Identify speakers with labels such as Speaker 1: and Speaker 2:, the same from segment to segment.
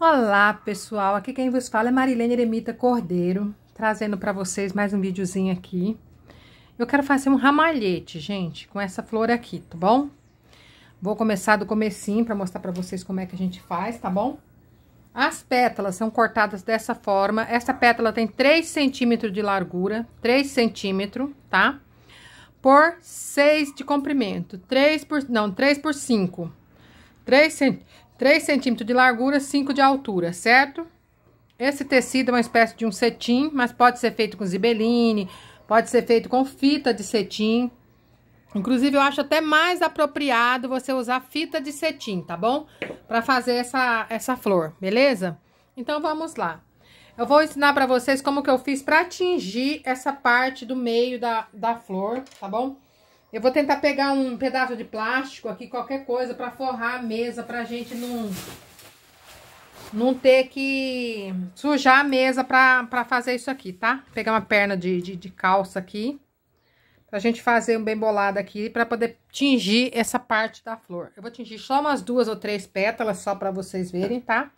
Speaker 1: Olá pessoal, aqui quem vos fala é Marilene Eremita Cordeiro, trazendo para vocês mais um videozinho aqui. Eu quero fazer um ramalhete, gente, com essa flor aqui, tá bom? Vou começar do comecinho para mostrar para vocês como é que a gente faz, tá bom? As pétalas são cortadas dessa forma, essa pétala tem 3 centímetros de largura, 3 centímetros, tá? Por 6 de comprimento, 3 por, não, 3 por 5, 3 centímetros 3 centímetros de largura, 5 de altura, certo? Esse tecido é uma espécie de um cetim, mas pode ser feito com zibeline, pode ser feito com fita de cetim. Inclusive, eu acho até mais apropriado você usar fita de cetim, tá bom? Pra fazer essa, essa flor, beleza? Então, vamos lá. Eu vou ensinar pra vocês como que eu fiz pra atingir essa parte do meio da, da flor, tá bom? Eu vou tentar pegar um pedaço de plástico aqui, qualquer coisa, para forrar a mesa, pra gente não, não ter que sujar a mesa pra, pra fazer isso aqui, tá? Pegar uma perna de, de, de calça aqui, pra gente fazer um bem bolado aqui, pra poder tingir essa parte da flor. Eu vou tingir só umas duas ou três pétalas, só pra vocês verem, tá?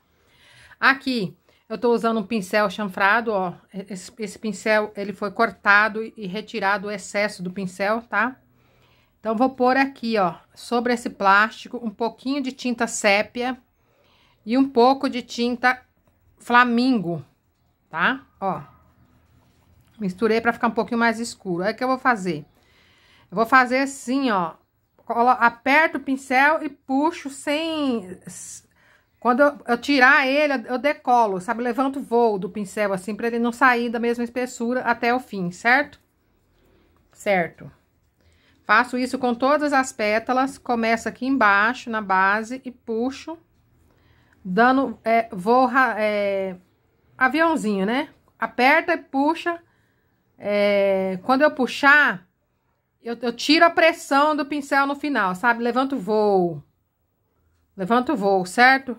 Speaker 1: Aqui, eu tô usando um pincel chanfrado, ó. Esse, esse pincel, ele foi cortado e retirado o excesso do pincel, tá? Então, vou pôr aqui, ó, sobre esse plástico, um pouquinho de tinta sépia e um pouco de tinta flamingo, tá? Ó, misturei pra ficar um pouquinho mais escuro. Aí, o que eu vou fazer? Eu vou fazer assim, ó, aperto o pincel e puxo sem... Quando eu, eu tirar ele, eu decolo, sabe? Levanto o voo do pincel, assim, pra ele não sair da mesma espessura até o fim, certo? Certo. Faço isso com todas as pétalas, começo aqui embaixo, na base, e puxo, dando, é, vou, é, aviãozinho, né? Aperta e puxa. É, quando eu puxar, eu, eu, tiro a pressão do pincel no final, sabe? Levanto voo. Levanto voo, certo?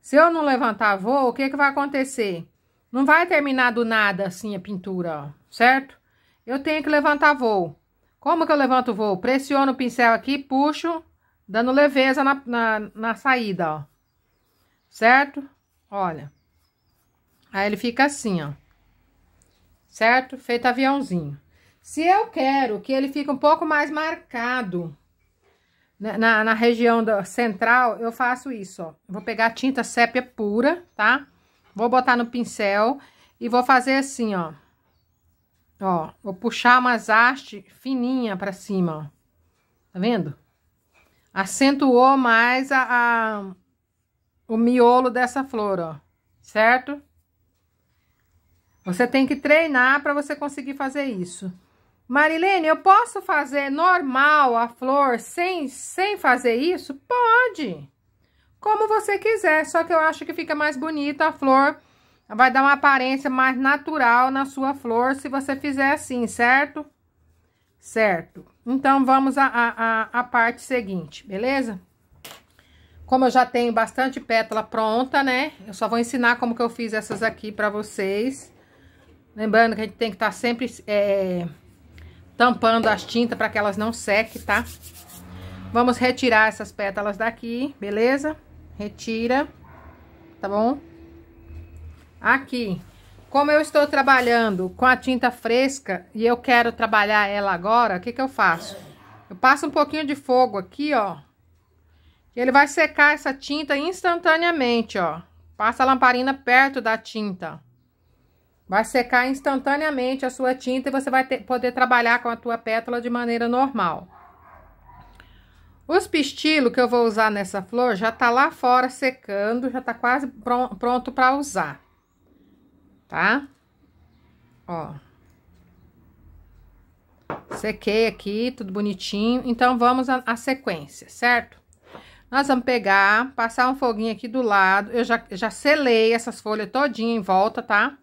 Speaker 1: Se eu não levantar voo, o que que vai acontecer? Não vai terminar do nada, assim, a pintura, ó, certo? Eu tenho que levantar voo. Como que eu levanto o voo? Pressiono o pincel aqui, puxo, dando leveza na, na, na saída, ó. Certo? Olha. Aí ele fica assim, ó. Certo? Feito aviãozinho. Se eu quero que ele fique um pouco mais marcado né, na, na região central, eu faço isso, ó. Vou pegar a tinta sépia pura, tá? Vou botar no pincel e vou fazer assim, ó. Ó, vou puxar umas hastes fininha pra cima, ó. Tá vendo? Acentuou mais a, a, o miolo dessa flor, ó. Certo? Você tem que treinar pra você conseguir fazer isso. Marilene, eu posso fazer normal a flor sem, sem fazer isso? Pode! Como você quiser, só que eu acho que fica mais bonita a flor Vai dar uma aparência mais natural na sua flor se você fizer assim, certo? Certo. Então, vamos à a, a, a, parte seguinte, beleza? Como eu já tenho bastante pétala pronta, né? Eu só vou ensinar como que eu fiz essas aqui pra vocês. Lembrando que a gente tem que estar tá sempre é, tampando as tintas para que elas não sequem, tá? Vamos retirar essas pétalas daqui, beleza? Retira, tá bom? Aqui, como eu estou trabalhando com a tinta fresca e eu quero trabalhar ela agora, o que que eu faço? Eu passo um pouquinho de fogo aqui, ó. Ele vai secar essa tinta instantaneamente, ó. Passa a lamparina perto da tinta. Vai secar instantaneamente a sua tinta e você vai ter, poder trabalhar com a tua pétala de maneira normal. Os pistilos que eu vou usar nessa flor já tá lá fora secando, já tá quase pronto para usar tá? Ó. Sequei aqui, tudo bonitinho. Então, vamos à sequência, certo? Nós vamos pegar, passar um foguinho aqui do lado. Eu já, já selei essas folhas todinha em volta, tá?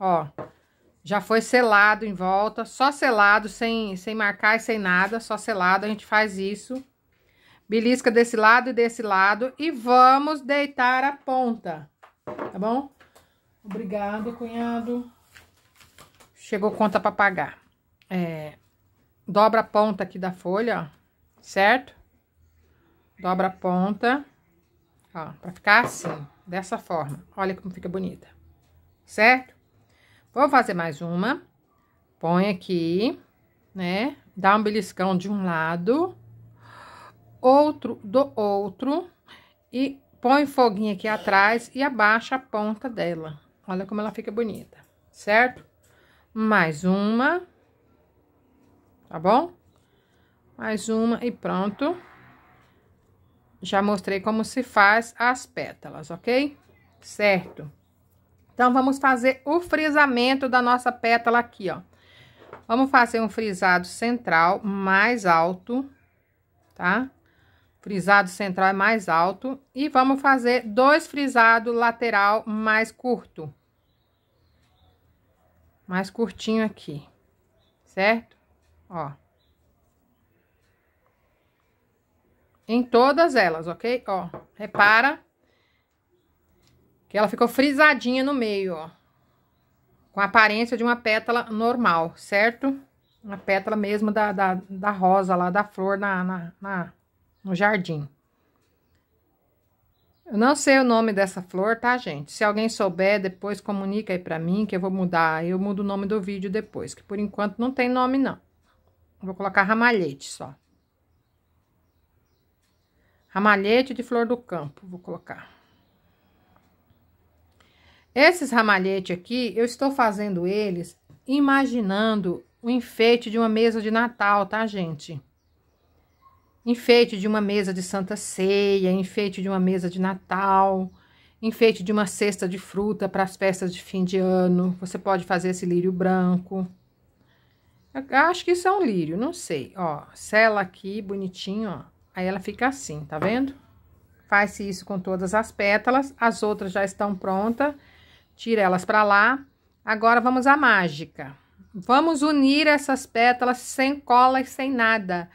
Speaker 1: Ó, já foi selado em volta, só selado, sem, sem marcar e sem nada, só selado. A gente faz isso. Belisca desse lado e desse lado. E vamos deitar a ponta, tá bom? Obrigada, cunhado. Chegou conta para pagar. É, dobra a ponta aqui da folha, ó, certo? Dobra a ponta, ó, pra ficar assim, dessa forma. Olha como fica bonita, certo? Vou fazer mais uma. Põe aqui, né? Dá um beliscão de um lado, outro do outro, e põe foguinho aqui atrás e abaixa a ponta dela, Olha como ela fica bonita, certo? Mais uma, tá bom? Mais uma e pronto. Já mostrei como se faz as pétalas, ok? Certo. Então, vamos fazer o frisamento da nossa pétala aqui, ó. Vamos fazer um frisado central mais alto, tá? Frisado central é mais alto. E vamos fazer dois frisados lateral mais curto mais curtinho aqui, certo? Ó. Em todas elas, ok? Ó, repara que ela ficou frisadinha no meio, ó. Com a aparência de uma pétala normal, certo? Uma pétala mesmo da, da, da rosa lá, da flor na, na, na no jardim. Eu não sei o nome dessa flor, tá, gente? Se alguém souber, depois comunica aí pra mim, que eu vou mudar. Eu mudo o nome do vídeo depois, que por enquanto não tem nome, não. Vou colocar ramalhete só. Ramalhete de flor do campo, vou colocar. Esses ramalhete aqui, eu estou fazendo eles imaginando o enfeite de uma mesa de Natal, tá, gente? enfeite de uma mesa de Santa Ceia, enfeite de uma mesa de Natal, enfeite de uma cesta de fruta para as festas de fim de ano. Você pode fazer esse lírio branco. Eu acho que isso é um lírio, não sei. Ó, sela aqui, bonitinho, ó. Aí ela fica assim, tá vendo? Faz-se isso com todas as pétalas. As outras já estão prontas. Tira elas para lá. Agora vamos à mágica. Vamos unir essas pétalas sem cola e sem nada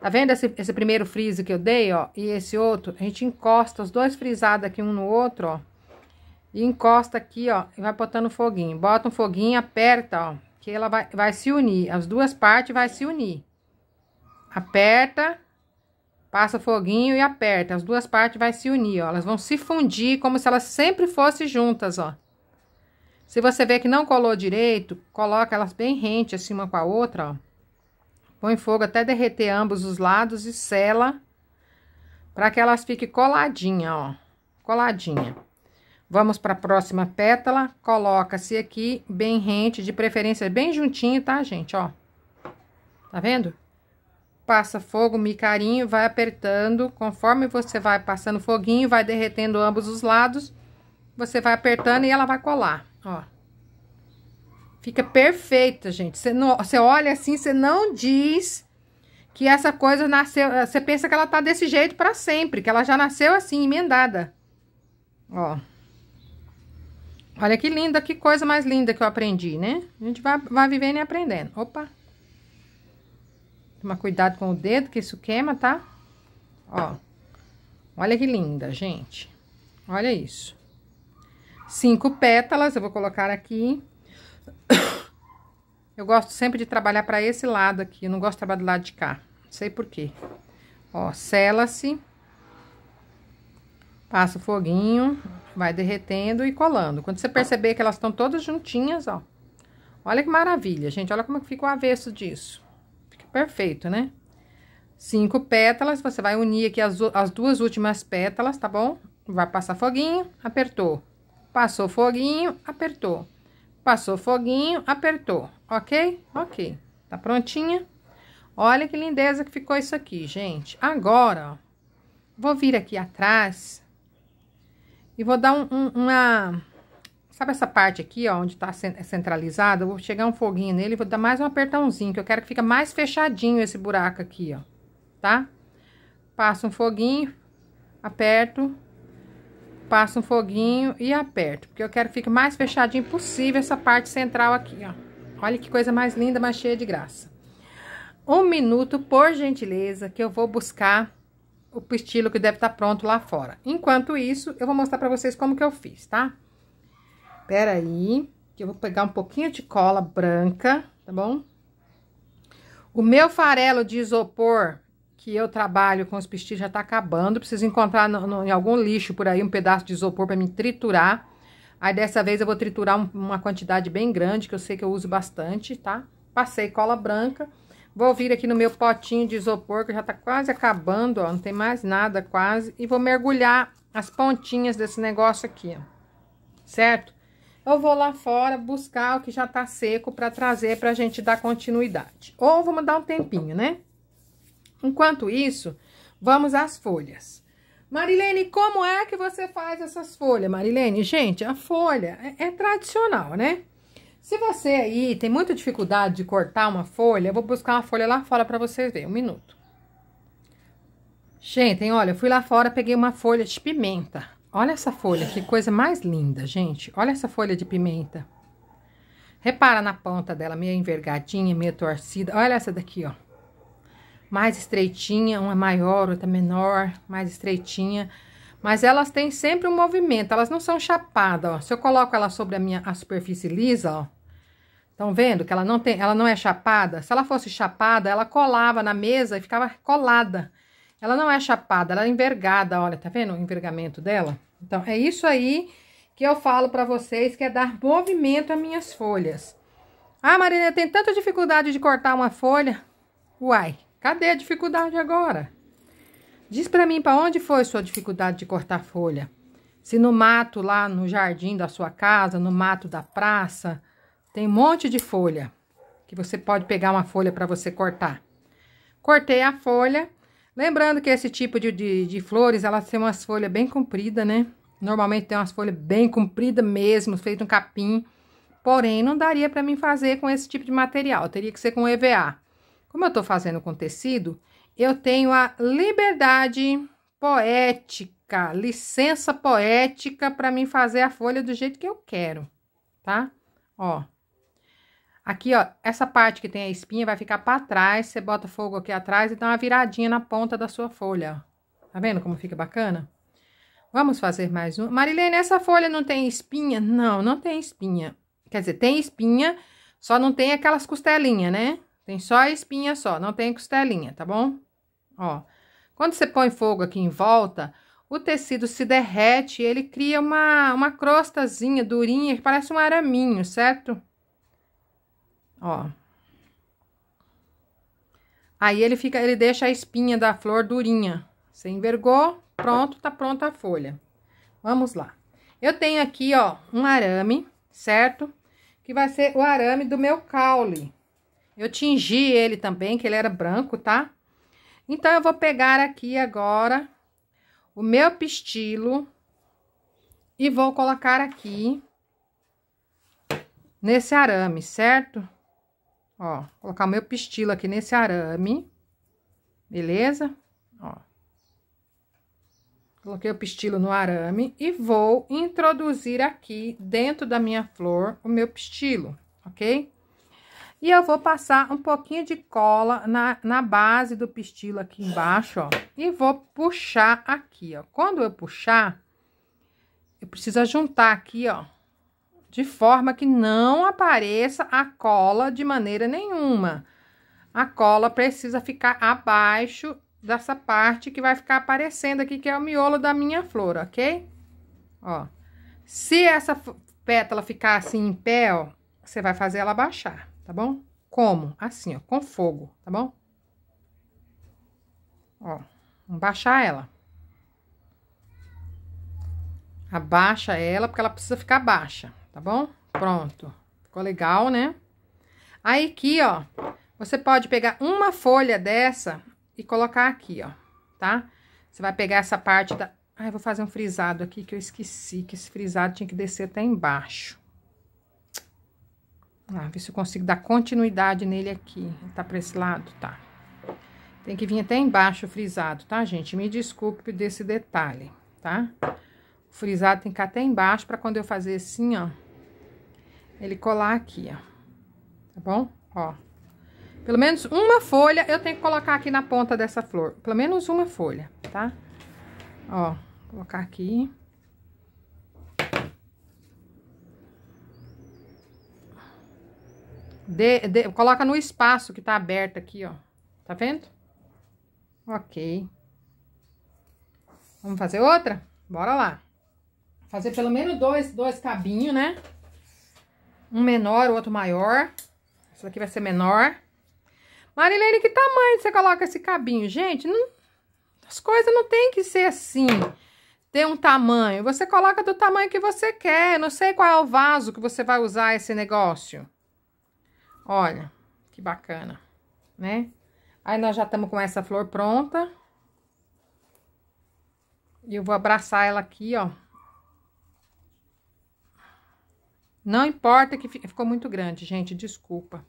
Speaker 1: Tá vendo esse, esse primeiro frise que eu dei, ó? E esse outro, a gente encosta os dois frisados aqui um no outro, ó. E encosta aqui, ó, e vai botando foguinho. Bota um foguinho, aperta, ó, que ela vai, vai se unir. As duas partes vai se unir. Aperta, passa o foguinho e aperta. As duas partes vai se unir, ó. Elas vão se fundir como se elas sempre fossem juntas, ó. Se você vê que não colou direito, coloca elas bem rente, assim, uma com a outra, ó. Põe fogo até derreter ambos os lados e sela para que elas fiquem coladinha, ó, coladinha. Vamos para a próxima pétala, coloca-se aqui bem rente, de preferência bem juntinho, tá, gente, ó. Tá vendo? Passa fogo, micarinho, vai apertando, conforme você vai passando foguinho, vai derretendo ambos os lados, você vai apertando e ela vai colar, ó. Fica perfeita, gente. Você, não, você olha assim, você não diz que essa coisa nasceu... Você eh, pensa que ela tá desse jeito pra sempre, que ela já nasceu assim, emendada. Ó. Olha que linda, que coisa mais linda que eu aprendi, né? A gente vai, vai vivendo e aprendendo. Opa! Toma cuidado com o dedo, que isso queima, tá? Ó. Olha que linda, gente. Olha isso. Cinco pétalas, eu vou colocar aqui. Eu gosto sempre de trabalhar para esse lado aqui, eu não gosto de trabalhar do lado de cá. Não sei por quê. Ó, sela-se. Passa o foguinho, vai derretendo e colando. Quando você perceber que elas estão todas juntinhas, ó. Olha que maravilha, gente. Olha como fica o avesso disso. Fica perfeito, né? Cinco pétalas, você vai unir aqui as, as duas últimas pétalas, tá bom? Vai passar foguinho, apertou. Passou foguinho, apertou. Passou foguinho, apertou. Ok? Ok. Tá prontinha? Olha que lindeza que ficou isso aqui, gente. Agora, ó, vou vir aqui atrás e vou dar um, um, uma... Sabe essa parte aqui, ó, onde tá centralizada? vou chegar um foguinho nele e vou dar mais um apertãozinho, que eu quero que fique mais fechadinho esse buraco aqui, ó, tá? Passo um foguinho, aperto, passo um foguinho e aperto, porque eu quero que fique mais fechadinho possível essa parte central aqui, ó. Olha que coisa mais linda, mais cheia de graça. Um minuto, por gentileza, que eu vou buscar o pistilo que deve estar tá pronto lá fora. Enquanto isso, eu vou mostrar pra vocês como que eu fiz, tá? Pera aí, que eu vou pegar um pouquinho de cola branca, tá bom? O meu farelo de isopor, que eu trabalho com os pistilos, já tá acabando. Preciso encontrar no, no, em algum lixo por aí um pedaço de isopor pra me triturar Aí dessa vez eu vou triturar um, uma quantidade bem grande, que eu sei que eu uso bastante, tá? Passei cola branca. Vou vir aqui no meu potinho de isopor, que já tá quase acabando, ó. Não tem mais nada quase. E vou mergulhar as pontinhas desse negócio aqui, ó. Certo? Eu vou lá fora buscar o que já tá seco pra trazer pra gente dar continuidade. Ou vamos dar um tempinho, né? Enquanto isso, vamos às folhas. Marilene, como é que você faz essas folhas? Marilene, gente, a folha é, é tradicional, né? Se você aí tem muita dificuldade de cortar uma folha, eu vou buscar uma folha lá fora para vocês verem, um minuto. Gente, olha, eu fui lá fora, peguei uma folha de pimenta. Olha essa folha, que coisa mais linda, gente. Olha essa folha de pimenta. Repara na ponta dela, meio envergadinha, meio torcida. Olha essa daqui, ó mais estreitinha, uma maior, outra menor, mais estreitinha. Mas elas têm sempre um movimento, elas não são chapadas, ó. Se eu coloco ela sobre a minha a superfície lisa, ó. Estão vendo que ela não tem, ela não é chapada? Se ela fosse chapada, ela colava na mesa e ficava colada. Ela não é chapada, ela é envergada, olha, tá vendo o envergamento dela? Então, é isso aí que eu falo para vocês, que é dar movimento às minhas folhas. Ah, Marina, tem tanta dificuldade de cortar uma folha. Uai, Cadê a dificuldade agora? Diz para mim, para onde foi sua dificuldade de cortar folha? Se no mato lá no jardim da sua casa, no mato da praça, tem um monte de folha que você pode pegar uma folha para você cortar. Cortei a folha, lembrando que esse tipo de, de, de flores, ela tem umas folhas bem compridas, né? Normalmente tem umas folhas bem compridas mesmo, feito um capim. Porém, não daria para mim fazer com esse tipo de material, teria que ser com EVA. Como eu estou fazendo com tecido, eu tenho a liberdade poética, licença poética para mim fazer a folha do jeito que eu quero, tá? Ó. Aqui, ó, essa parte que tem a espinha vai ficar para trás, você bota fogo aqui atrás e dá uma viradinha na ponta da sua folha, ó. Tá vendo como fica bacana? Vamos fazer mais um. Marilene, essa folha não tem espinha? Não, não tem espinha. Quer dizer, tem espinha, só não tem aquelas costelinhas, né? Tem só a espinha só, não tem costelinha, tá bom? Ó, quando você põe fogo aqui em volta, o tecido se derrete e ele cria uma, uma crostazinha durinha que parece um araminho, certo? Ó. Aí ele fica, ele deixa a espinha da flor durinha. Você envergou, pronto, tá pronta a folha. Vamos lá. Eu tenho aqui, ó, um arame, certo? Que vai ser o arame do meu caule. Eu tingi ele também, que ele era branco, tá? Então, eu vou pegar aqui agora o meu pistilo e vou colocar aqui nesse arame, certo? Ó, colocar o meu pistilo aqui nesse arame, beleza? Ó. Coloquei o pistilo no arame e vou introduzir aqui dentro da minha flor o meu pistilo, ok? E eu vou passar um pouquinho de cola na, na base do pistilo aqui embaixo, ó. E vou puxar aqui, ó. Quando eu puxar, eu preciso juntar aqui, ó. De forma que não apareça a cola de maneira nenhuma. A cola precisa ficar abaixo dessa parte que vai ficar aparecendo aqui, que é o miolo da minha flor, ok? Ó. Se essa pétala ficar assim em pé, ó, você vai fazer ela baixar tá bom? Como? Assim, ó, com fogo, tá bom? Ó, vamos baixar ela. Abaixa ela, porque ela precisa ficar baixa, tá bom? Pronto. Ficou legal, né? Aí aqui, ó, você pode pegar uma folha dessa e colocar aqui, ó, tá? Você vai pegar essa parte da... Ai, vou fazer um frisado aqui que eu esqueci, que esse frisado tinha que descer até embaixo. Ah, ver se eu consigo dar continuidade nele aqui. Tá pra esse lado? Tá. Tem que vir até embaixo frisado, tá, gente? Me desculpe desse detalhe, tá? O frisado tem que ficar até embaixo pra quando eu fazer assim, ó. Ele colar aqui, ó. Tá bom? Ó. Pelo menos uma folha eu tenho que colocar aqui na ponta dessa flor. Pelo menos uma folha, tá? Ó, colocar aqui. De, de, coloca no espaço que tá aberto aqui, ó. Tá vendo? Ok. Vamos fazer outra? Bora lá. Fazer pelo menos dois, dois cabinhos, né? Um menor, o outro maior. Esse aqui vai ser menor. Marilene, que tamanho você coloca esse cabinho? Gente, não, as coisas não tem que ser assim. Ter um tamanho. Você coloca do tamanho que você quer. Não sei qual é o vaso que você vai usar esse negócio. Olha, que bacana, né? Aí nós já estamos com essa flor pronta. E eu vou abraçar ela aqui, ó. Não importa que ficou muito grande, gente, desculpa.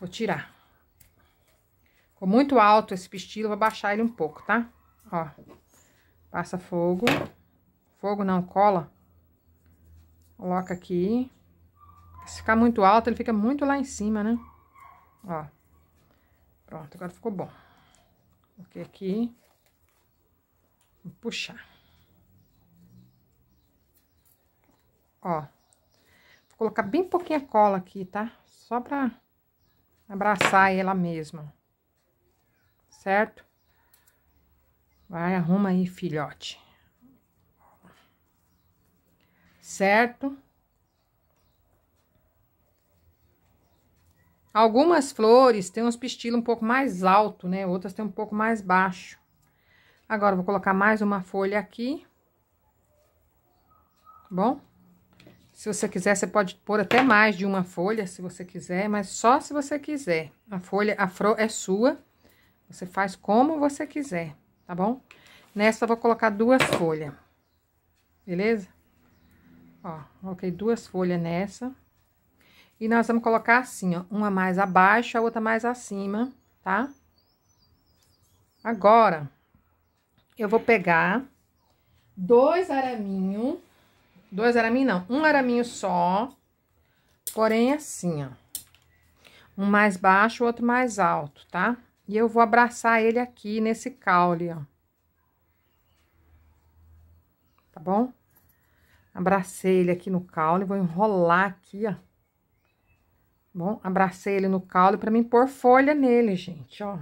Speaker 1: Vou tirar. Ficou muito alto esse pistilo, vou baixar ele um pouco, tá? Ó, passa fogo. Fogo não, cola. Coloca aqui. Se ficar muito alto, ele fica muito lá em cima, né? Ó. Pronto, agora ficou bom. Ok, aqui. Vou puxar. Ó. Vou colocar bem pouquinha cola aqui, tá? Só pra abraçar ela mesma. Certo? Vai, arruma aí, filhote. Certo? Algumas flores têm uns pistilos um pouco mais alto, né? Outras têm um pouco mais baixo. Agora, vou colocar mais uma folha aqui. Tá bom? Se você quiser, você pode pôr até mais de uma folha, se você quiser, mas só se você quiser. A folha, a flor é sua, você faz como você quiser, tá bom? Nessa, eu vou colocar duas folhas, beleza? Ó, coloquei duas folhas nessa. E nós vamos colocar assim, ó, uma mais abaixo, a outra mais acima, tá? Agora, eu vou pegar dois araminhos, dois araminhos não, um araminho só, porém assim, ó. Um mais baixo, o outro mais alto, tá? E eu vou abraçar ele aqui nesse caule, ó. Tá bom? Abracei ele aqui no caule, vou enrolar aqui, ó bom? Abracei ele no caule para mim pôr folha nele, gente, ó.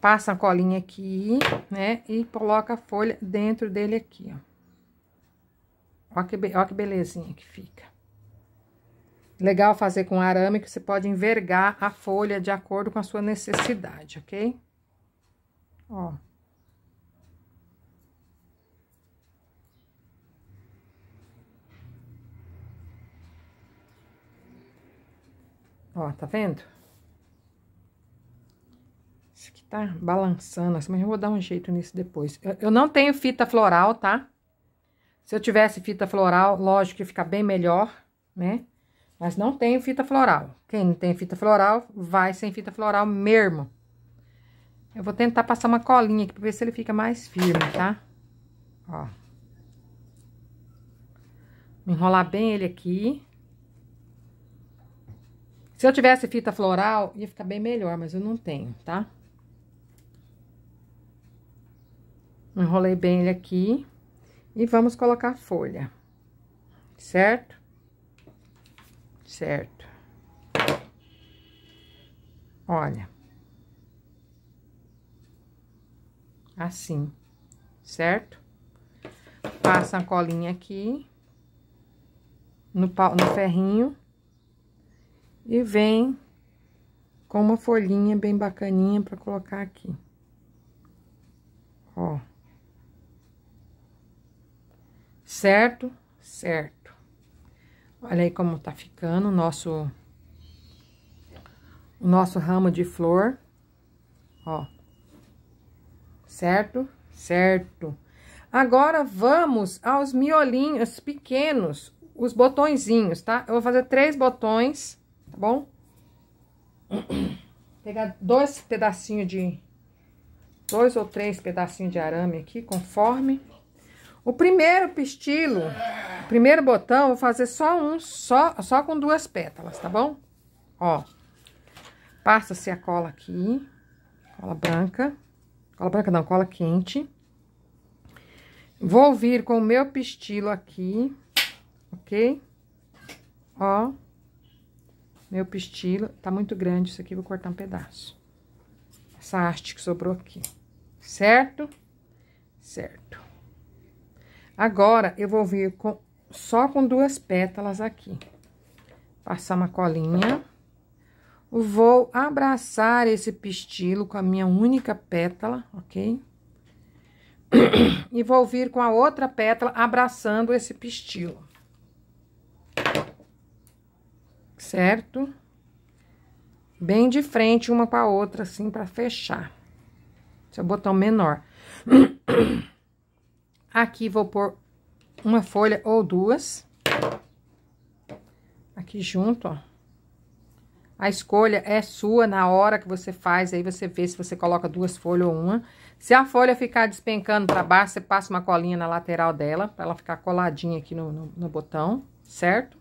Speaker 1: Passa a colinha aqui, né? E coloca a folha dentro dele aqui, ó. Ó que, be... ó que belezinha que fica. Legal fazer com arame que você pode envergar a folha de acordo com a sua necessidade, ok? Ó. Ó, tá vendo? Isso aqui tá balançando, assim, mas eu vou dar um jeito nisso depois. Eu, eu não tenho fita floral, tá? Se eu tivesse fita floral, lógico que fica bem melhor, né? Mas não tenho fita floral. Quem não tem fita floral, vai sem fita floral mesmo. Eu vou tentar passar uma colinha aqui pra ver se ele fica mais firme, tá? Ó. Enrolar bem ele aqui. Se eu tivesse fita floral, ia ficar bem melhor, mas eu não tenho, tá? Enrolei bem ele aqui. E vamos colocar a folha. Certo? Certo. Olha. Assim. Certo? Passa a colinha aqui. No, pau, no ferrinho. E vem com uma folhinha bem bacaninha para colocar aqui. Ó. Certo? Certo. Olha aí como tá ficando o nosso o nosso ramo de flor. Ó. Certo? Certo. Agora, vamos aos miolinhos pequenos, os botõezinhos, tá? Eu vou fazer três botões tá bom? Pegar dois pedacinhos de... Dois ou três pedacinhos de arame aqui, conforme. O primeiro pistilo, o primeiro botão, vou fazer só um, só, só com duas pétalas, tá bom? Ó, passa-se a cola aqui, cola branca, cola branca não, cola quente. Vou vir com o meu pistilo aqui, ok? Ó meu pistilo, tá muito grande isso aqui, vou cortar um pedaço. Essa haste que sobrou aqui, certo? Certo. Agora, eu vou vir com, só com duas pétalas aqui. Passar uma colinha. Vou abraçar esse pistilo com a minha única pétala, ok? E vou vir com a outra pétala abraçando esse pistilo. certo? Bem de frente uma com a outra, assim, para fechar. Esse é o botão menor. Aqui vou pôr uma folha ou duas. Aqui junto, ó. A escolha é sua na hora que você faz, aí você vê se você coloca duas folhas ou uma. Se a folha ficar despencando para baixo, você passa uma colinha na lateral dela, para ela ficar coladinha aqui no, no, no botão, certo?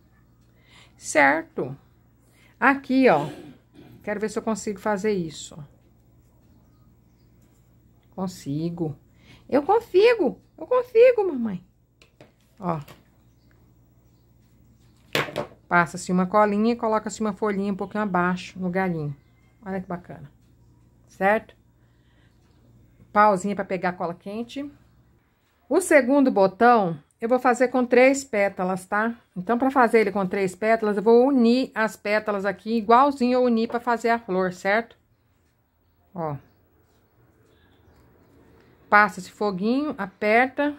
Speaker 1: certo. Aqui, ó. Quero ver se eu consigo fazer isso. Consigo. Eu consigo. Eu consigo, mamãe. Ó. Passa-se uma colinha e coloca-se uma folhinha um pouquinho abaixo no galinho. Olha que bacana. Certo? Pauzinha para pegar a cola quente. O segundo botão eu vou fazer com três pétalas, tá? Então, para fazer ele com três pétalas, eu vou unir as pétalas aqui, igualzinho eu uni para fazer a flor, certo? Ó. Passa esse foguinho, aperta,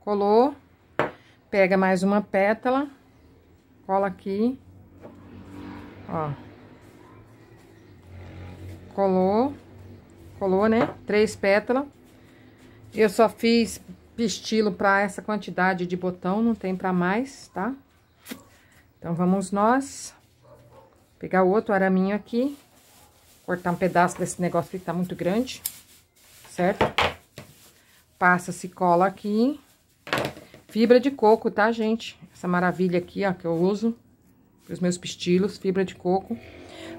Speaker 1: colou, pega mais uma pétala, cola aqui, ó. Colou, colou, né? Três pétalas. Eu só fiz Pistilo para essa quantidade de botão, não tem para mais, tá? Então, vamos nós pegar o outro araminho aqui, cortar um pedaço desse negócio que tá muito grande, certo? Passa, se cola aqui. Fibra de coco, tá, gente? Essa maravilha aqui, ó, que eu uso para os meus pistilos, fibra de coco.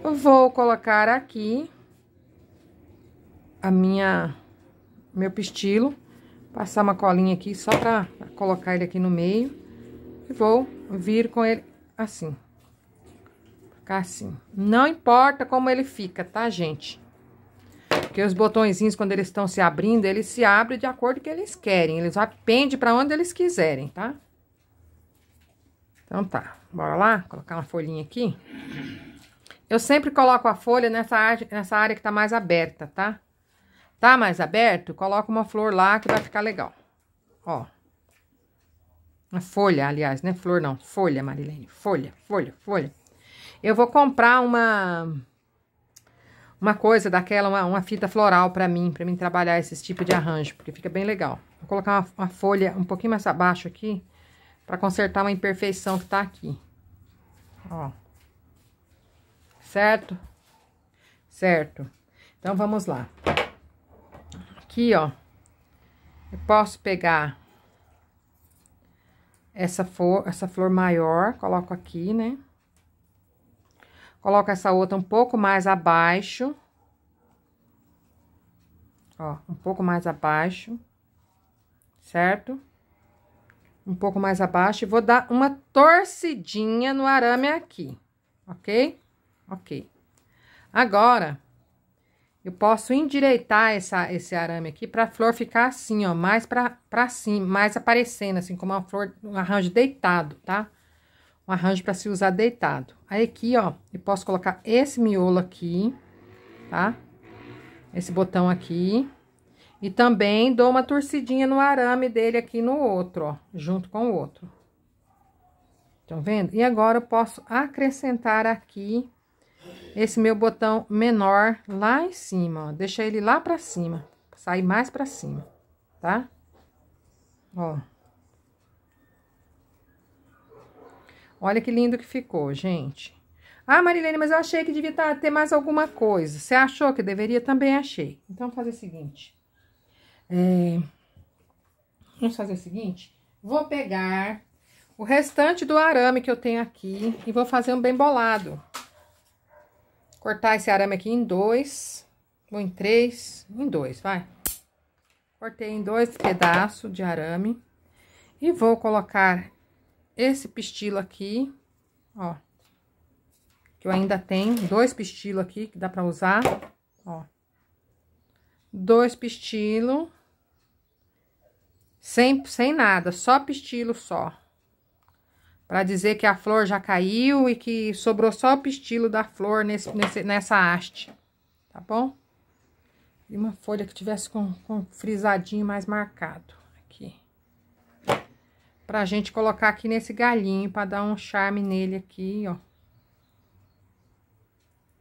Speaker 1: vou colocar aqui a minha meu pistilo Passar uma colinha aqui só pra colocar ele aqui no meio. E vou vir com ele assim. Ficar assim. Não importa como ele fica, tá, gente? Porque os botõezinhos, quando eles estão se abrindo, eles se abrem de acordo com o que eles querem. Eles apendem pra onde eles quiserem, tá? Então tá, bora lá, colocar uma folhinha aqui. Eu sempre coloco a folha nessa área, nessa área que tá mais aberta, tá? Tá mais aberto, coloca uma flor lá que vai ficar legal. Ó. Uma folha, aliás, né? Flor não, folha, Marilene. Folha, folha, folha. Eu vou comprar uma uma coisa daquela, uma, uma fita floral para mim, para mim trabalhar esse tipo de arranjo, porque fica bem legal. Vou colocar uma, uma folha um pouquinho mais abaixo aqui, para consertar uma imperfeição que tá aqui. Ó. Certo? Certo. Então, vamos lá aqui, ó, eu posso pegar essa flor, essa flor maior, coloco aqui, né? Coloco essa outra um pouco mais abaixo. Ó, um pouco mais abaixo, certo? Um pouco mais abaixo e vou dar uma torcidinha no arame aqui, ok? Ok. Agora, eu posso endireitar essa, esse arame aqui para a flor ficar assim, ó, mais para cima, mais aparecendo, assim, como uma flor, um arranjo deitado, tá? Um arranjo para se usar deitado. Aí aqui, ó, eu posso colocar esse miolo aqui, tá? Esse botão aqui. E também dou uma torcidinha no arame dele aqui no outro, ó, junto com o outro. Estão vendo? E agora eu posso acrescentar aqui esse meu botão menor lá em cima, ó. Deixa ele lá pra cima, sair mais pra cima, tá? Ó. Olha que lindo que ficou, gente. Ah, Marilene, mas eu achei que devia tá, ter mais alguma coisa. Você achou que deveria? Também achei. Então, fazer o seguinte. É... Vamos fazer o seguinte. Vou pegar o restante do arame que eu tenho aqui e vou fazer um bem bolado cortar esse arame aqui em dois, ou em três, em dois, vai. Cortei em dois pedaços de arame. E vou colocar esse pistilo aqui, ó. Que eu ainda tenho dois pistilos aqui que dá pra usar, ó. Dois pistilos. Sem, sem nada, só pistilo só para dizer que a flor já caiu e que sobrou só o pistilo da flor nesse, nesse nessa haste, tá bom? E uma folha que tivesse com, com frisadinho mais marcado aqui. Pra gente colocar aqui nesse galhinho, para dar um charme nele aqui, ó.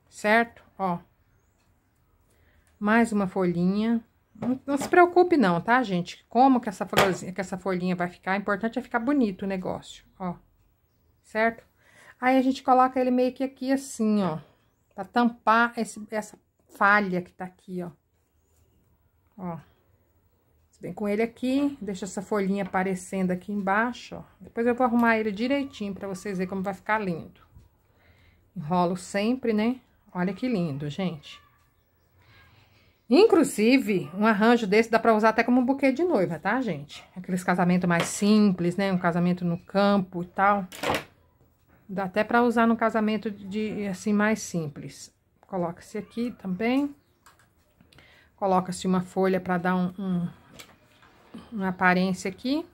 Speaker 1: Certo? Ó. Mais uma folhinha. Não, não se preocupe não, tá, gente? Como que essa, florzinha, que essa folhinha vai ficar, o importante é ficar bonito o negócio, ó certo? Aí a gente coloca ele meio que aqui assim, ó, pra tampar esse, essa falha que tá aqui, ó. Ó. Você vem com ele aqui, deixa essa folhinha aparecendo aqui embaixo, ó. Depois eu vou arrumar ele direitinho pra vocês verem como vai ficar lindo. Enrolo sempre, né? Olha que lindo, gente. Inclusive, um arranjo desse dá pra usar até como um buquê de noiva, tá, gente? Aqueles casamentos mais simples, né? Um casamento no campo e tal. Dá até para usar no casamento de assim mais simples. Coloca-se aqui também. Coloca-se uma folha para dar um, um, uma aparência aqui.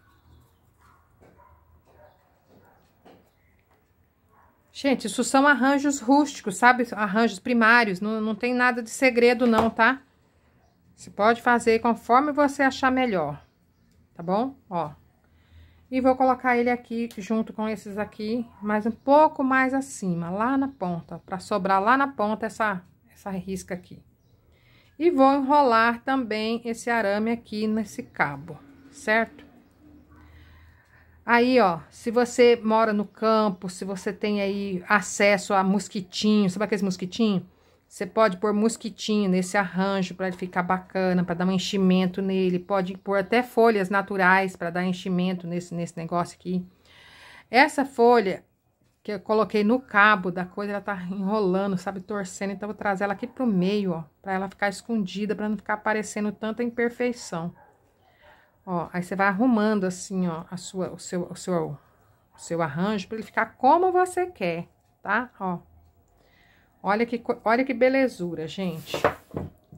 Speaker 1: Gente, isso são arranjos rústicos, sabe? Arranjos primários, não, não tem nada de segredo não, tá? Você pode fazer conforme você achar melhor, tá bom? Ó, e vou colocar ele aqui junto com esses aqui, mais um pouco mais acima, lá na ponta, para sobrar lá na ponta essa, essa risca aqui. E vou enrolar também esse arame aqui nesse cabo, certo? Aí, ó, se você mora no campo, se você tem aí acesso a mosquitinho, sabe aqueles mosquitinhos? Você pode pôr mosquitinho nesse arranjo para ele ficar bacana, para dar um enchimento nele. Pode pôr até folhas naturais para dar enchimento nesse, nesse negócio aqui. Essa folha que eu coloquei no cabo da coisa, ela tá enrolando, sabe, torcendo. Então, eu vou trazer ela aqui pro meio, ó, pra ela ficar escondida, pra não ficar aparecendo tanta imperfeição. Ó, aí você vai arrumando assim, ó, a sua, o seu, o seu, o seu arranjo pra ele ficar como você quer, tá? Ó, Olha que, olha que belezura, gente.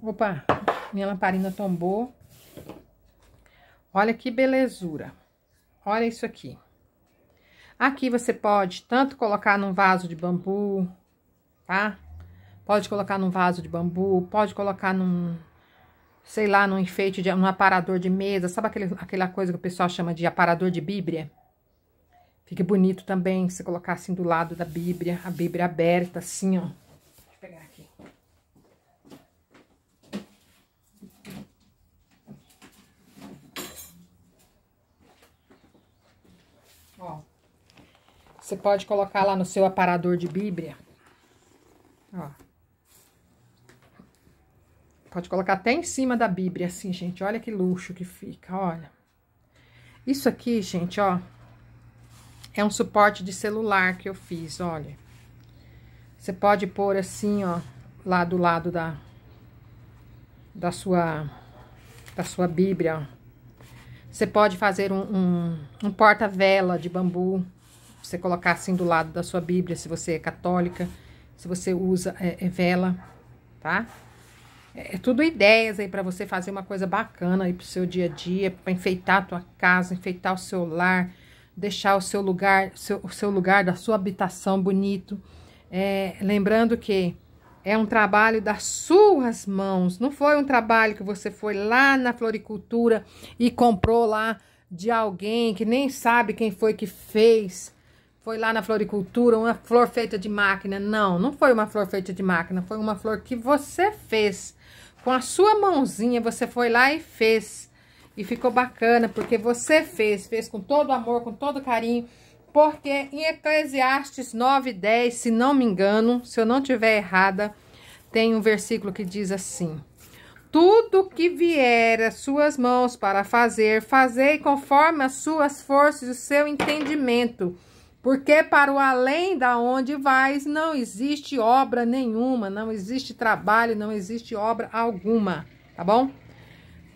Speaker 1: Opa, minha lamparina tombou. Olha que belezura. Olha isso aqui. Aqui você pode tanto colocar num vaso de bambu, tá? Pode colocar num vaso de bambu, pode colocar num, sei lá, num enfeite, de, num aparador de mesa. Sabe aquele, aquela coisa que o pessoal chama de aparador de bíblia? Fica bonito também se colocar assim do lado da bíblia, a bíblia aberta, assim, ó. Você pode colocar lá no seu aparador de bíblia. Ó. Pode colocar até em cima da bíblia, assim, gente. Olha que luxo que fica, olha. Isso aqui, gente, ó. É um suporte de celular que eu fiz, olha. Você pode pôr assim, ó, lá do lado da, da sua da sua bíblia. Você pode fazer um, um, um porta-vela de bambu você colocar assim do lado da sua Bíblia, se você é católica, se você usa é, é vela, tá? É, é tudo ideias aí para você fazer uma coisa bacana aí pro seu dia a dia, para enfeitar a tua casa, enfeitar o seu lar, deixar o seu lugar, seu, o seu lugar da sua habitação bonito. É, lembrando que é um trabalho das suas mãos, não foi um trabalho que você foi lá na floricultura e comprou lá de alguém que nem sabe quem foi que fez foi lá na floricultura, uma flor feita de máquina. Não, não foi uma flor feita de máquina, foi uma flor que você fez. Com a sua mãozinha, você foi lá e fez. E ficou bacana, porque você fez, fez com todo amor, com todo carinho. Porque em Eclesiastes 9, 10, se não me engano, se eu não tiver errada, tem um versículo que diz assim. Tudo que vier às suas mãos para fazer, fazei conforme as suas forças e o seu entendimento porque para o além da onde vais não existe obra nenhuma, não existe trabalho, não existe obra alguma, tá bom?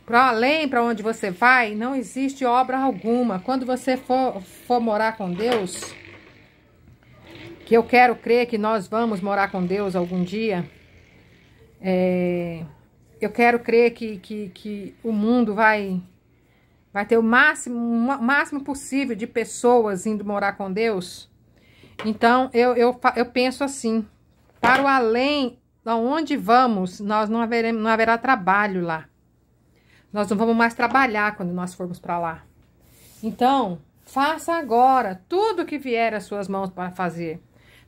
Speaker 1: Para além, para onde você vai, não existe obra alguma. Quando você for, for morar com Deus, que eu quero crer que nós vamos morar com Deus algum dia, é, eu quero crer que, que, que o mundo vai vai ter o máximo, o máximo possível de pessoas indo morar com Deus. Então, eu, eu, eu penso assim, para o além, aonde vamos, nós não, haveremos, não haverá trabalho lá. Nós não vamos mais trabalhar quando nós formos para lá. Então, faça agora tudo o que vier às suas mãos para fazer.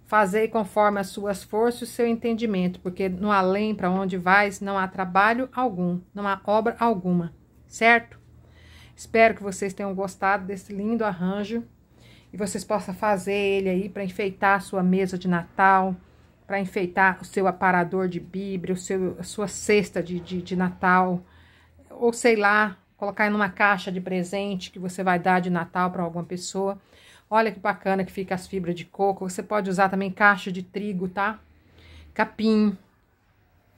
Speaker 1: Fazei conforme as suas forças e o seu entendimento, porque no além para onde vais não há trabalho algum, não há obra alguma, certo? Espero que vocês tenham gostado desse lindo arranjo e vocês possam fazer ele aí para enfeitar a sua mesa de Natal, para enfeitar o seu aparador de Bíblia, o seu, a sua cesta de, de, de Natal, ou sei lá, colocar em uma caixa de presente que você vai dar de Natal para alguma pessoa. Olha que bacana que fica as fibras de coco. Você pode usar também caixa de trigo, tá? Capim,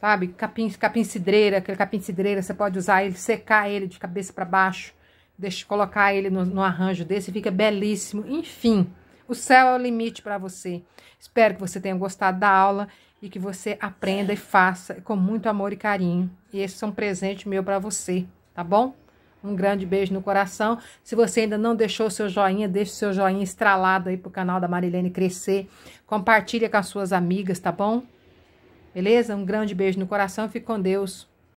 Speaker 1: sabe? Capim, capim cidreira, aquele capim cidreira, você pode usar ele, secar ele de cabeça para baixo deixa, colocar ele no, no arranjo desse, fica belíssimo. Enfim, o céu é o limite para você. Espero que você tenha gostado da aula e que você aprenda e faça com muito amor e carinho. E esse é um presente meu para você, tá bom? Um grande beijo no coração. Se você ainda não deixou seu joinha, deixe seu joinha estralado aí pro canal da Marilene crescer. Compartilha com as suas amigas, tá bom? Beleza? Um grande beijo no coração. Fique com Deus.